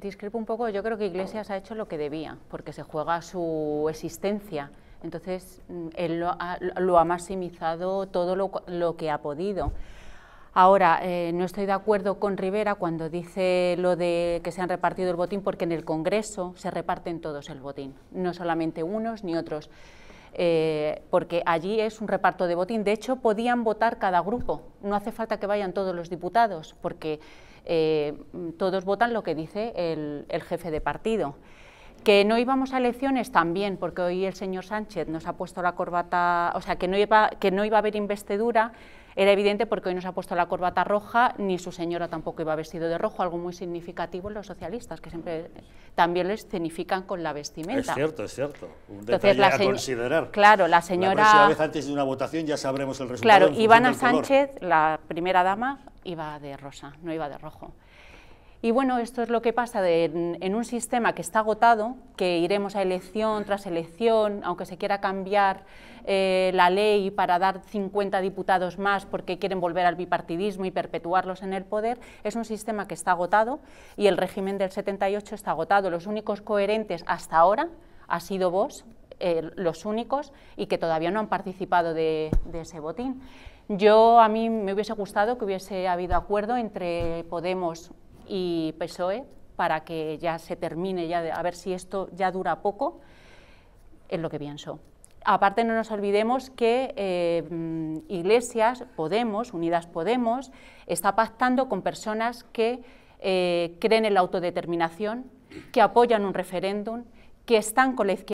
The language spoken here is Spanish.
discrepo un poco. Yo creo que Iglesias ha hecho lo que debía, porque se juega su existencia. Entonces, mm, él lo ha, maximizado todo lo, que ha podido. Ahora, eh, no estoy de acuerdo con Rivera cuando dice lo de que se han repartido el botín, porque en el Congreso se reparten todos el botín, no solamente unos ni otros, eh, porque allí es un reparto de botín. De hecho, podían votar cada grupo, no hace falta que vayan todos los diputados, porque eh, todos votan lo que dice el, jefe de partido. Que no íbamos a elecciones también, porque hoy el señor Sánchez nos ha puesto la corbata, o sea, que no iba, que no iba a haber investidura, era evidente porque hoy nos ha puesto la corbata roja, ni su señora tampoco iba vestido de rojo, algo muy significativo en los socialistas, que siempre también les escenifican con la vestimenta. Es cierto, es cierto. Un detalle a considerar. Claro, la señora... vez antes de una votación ya sabremos el resultado. Claro, Ivana Sánchez, la primera dama, iba de rosa, no iba de rojo. Y bueno, esto es lo que pasa en, un sistema que está agotado, que iremos a elección tras elección, aunque se quiera cambiar eh, la ley para dar 50 diputados más porque quieren volver al bipartidismo y perpetuarlos en el poder, es un sistema que está agotado y el régimen del 78 está agotado. Los únicos coherentes hasta ahora ha sido vos, eh, los únicos y que todavía no han participado de, ese botín. Yo a mí me hubiese gustado que hubiese habido acuerdo entre Podemos y PSOE para que ya se termine, ya a ver si esto ya dura poco, es lo que pienso. Aparte no nos olvidemos que eh, Iglesias, Podemos, Unidas Podemos, está pactando con personas que eh, creen en la autodeterminación, que apoyan un referéndum, que están con la izquierda.